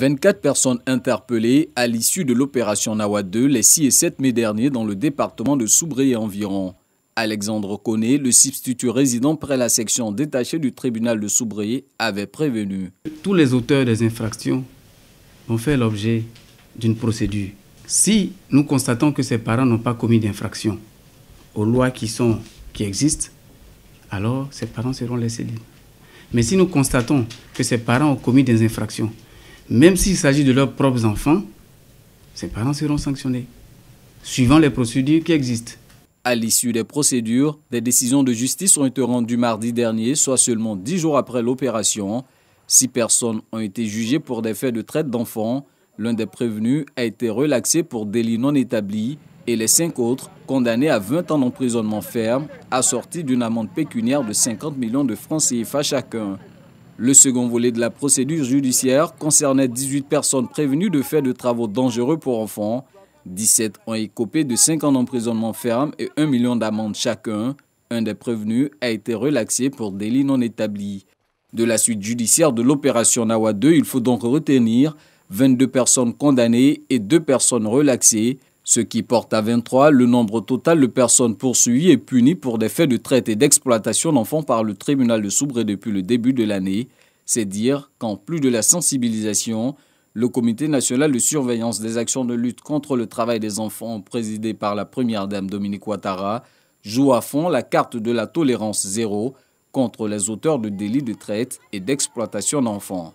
24 personnes interpellées à l'issue de l'opération Nawa 2 les 6 et 7 mai derniers dans le département de Soubré environ. Alexandre Conné, le substitut résident près la section détachée du tribunal de Soubré, avait prévenu. Tous les auteurs des infractions ont fait l'objet d'une procédure. Si nous constatons que ces parents n'ont pas commis d'infraction aux lois qui, sont, qui existent, alors ces parents seront laissés libres. Mais si nous constatons que ces parents ont commis des infractions, même s'il s'agit de leurs propres enfants, ces parents seront sanctionnés, suivant les procédures qui existent. À l'issue des procédures, des décisions de justice ont été rendues mardi dernier, soit seulement dix jours après l'opération. Six personnes ont été jugées pour des faits de traite d'enfants. L'un des prévenus a été relaxé pour délit non établi et les cinq autres condamnés à 20 ans d'emprisonnement ferme, assortis d'une amende pécuniaire de 50 millions de francs CFA chacun. Le second volet de la procédure judiciaire concernait 18 personnes prévenues de faits de travaux dangereux pour enfants. 17 ont écopé de 5 ans d'emprisonnement ferme et 1 million d'amende chacun. Un des prévenus a été relaxé pour délit non établi. De la suite judiciaire de l'opération Nawa 2, il faut donc retenir 22 personnes condamnées et 2 personnes relaxées ce qui porte à 23 le nombre total de personnes poursuivies et punies pour des faits de traite et d'exploitation d'enfants par le tribunal de Soubré depuis le début de l'année. C'est dire qu'en plus de la sensibilisation, le Comité national de surveillance des actions de lutte contre le travail des enfants, présidé par la première dame Dominique Ouattara, joue à fond la carte de la tolérance zéro contre les auteurs de délits de traite et d'exploitation d'enfants.